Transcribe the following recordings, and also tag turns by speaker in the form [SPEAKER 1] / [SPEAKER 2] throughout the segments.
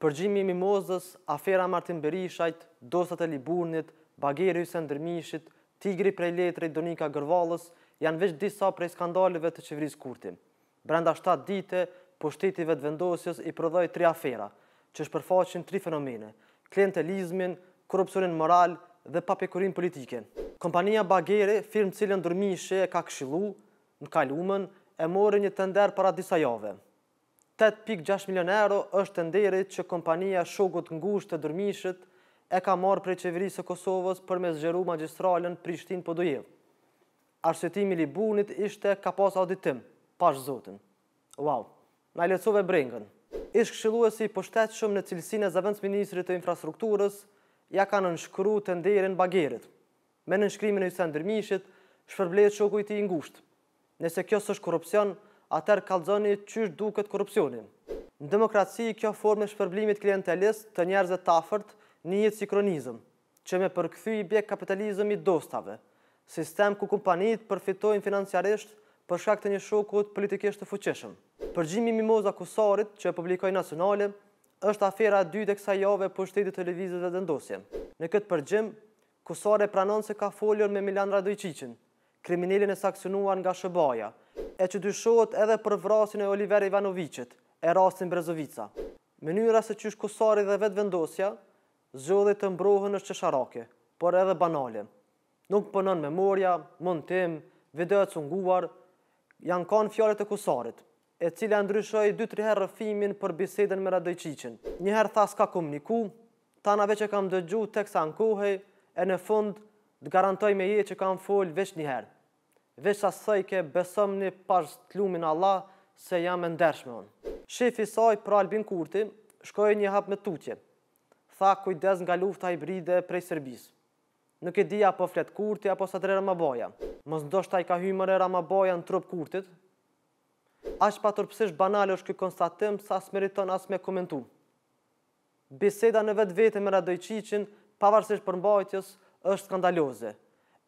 [SPEAKER 1] përgjimi Mimozës, afera Martin Berishajt, dosat e Liburnit, Bageri Usen Dërmishit, Tigri Prej Letre i Donika Gërvalës, janë veç disa prej skandalive të qivrisë kurtin. Brenda 7 dite, po shtetive të vendosjes i prodhoj 3 afera, që shpërfaqin 3 fenomene, klientelizmin, korupsurin moral dhe papjekurin politikin. Kompania Bageri, firmë cilën Dërmishit e ka këshilu, në kalumën, e mori një tender para disa jave. 8.6 milion euro është të nderit që kompanija shogut ngusht të dërmishët e ka marë prej qeverisë e Kosovës për me zgjeru magistralën Prishtin për po dojevë. Arsëtimi Libunit ishte ka pas auditim, pash zotin. Wow, na i lecove brengën. Ishkë shilu e si i pështetë shumë në cilësine zavënds ministrit të infrastrukturës ja ka nënshkru të nderin bagerit. Me në nënshkrimi në i sendërmishit, shpërblejt shokujti i ngusht. Nese kjo së shkorupcion, atër kalzoni qysh duket korupcionin. Në demokraci, kjo formë e shpërblimit klientelis të njerëzë të afert një jetë që me përkëthy i bjek kapitalizëm i dostave, sistem ku kompanit përfitojnë financiarisht për shkak të një shokut politikisht të fuqeshëm. Përgjimi mimoza kusorit që e publikoj nasionale, është afera dy dhe kësa jave për shtetit televizit dhe dëndosje. Në këtë përgjim, kusare pranon se ka folion me Milan Radojqicin, kriminilin e saksionuar nga Shëbaja, e që dyshohet edhe për vrasin e Oliver Ivanovicit e rastin Brezovica. Mënyra se qysh kusari dhe vetë vendosja, zëllit të mbrohën është qesharake, por edhe banale. Nuk pënën memoria, mundtim, videot sunguar, janë kanë fjallet e kusarit, e cilë e ndryshoj 2-3 herë rëfimin për biseden me Radojqicin. Njëherë thas ka komuniku, tanave që kam dëgju tek sa në kohëj, e në fund të garantoj me je që kam folë veç njëherë veç asaj ke besëm një për të lumin Allah se jam e ndershme unë. Shefi saj për Albin Kurti shkojë një hap me tutje, tha kujdes nga lufta i bride prej Serbis. Nuk e dija po flet Kurti apo sa drejra më boja. Mos ndoshta i ka hyrë era më boja në trup Kurtit. Ash patërpësisht banale është ky konstatim sa smeriton as me komentu. Biseda në vetvete me Radojçiçin pavarësisht për mbajtjes është skandaloze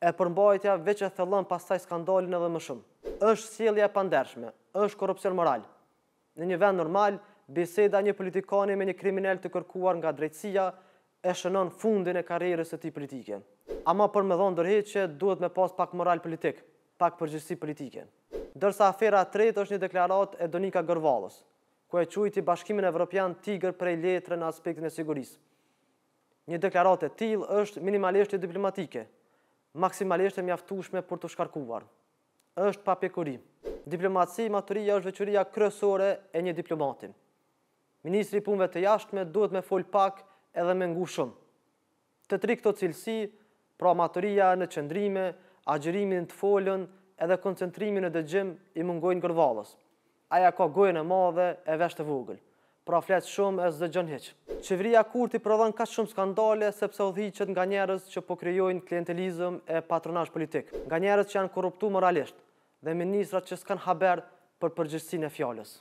[SPEAKER 1] e përmbajtja veç e thellon pas taj skandalin edhe më shumë. Êshtë sielja pandershme, është korupcion moral. Në një vend normal, biseda një politikani me një kriminell të kërkuar nga drejtsia e shënon fundin e karierës e ti politike. Ama për me dhonë dërhe që duhet me pas pak moral politik, pak përgjithsi politike. Dërsa afera tret është një deklarat e Donika Gërvalës, ku e qujti bashkimin e Evropian tigër prej letre në aspektin e sigurisë. Një deklarat e tillë është minimalisht diplomatike, maksimalisht e mjaftushme për të shkarkuar. Êshtë pa pjekuri. Diplomaci, maturija është veqëria kërësore e një diplomatin. Ministri punve të jashtme duhet me fol pak edhe me ngu shumë. Të tri këto cilësi, pra maturia në qëndrime, agjërimin të folën edhe koncentrimin e dëgjim i mungojnë gërvalës. Aja ka gojnë e madhe e veshtë vogëlë pra fletë shumë e gjënë heqë. Qeveria Kurti prodhon ka shumë skandale sepse udhiqet nga njerëz që po krijojnë klientelizëm e patronazh politik. Nga njerëz që janë korruptuar moralisht dhe ministrat që s'kan haber për përgjegjësinë e fjalës.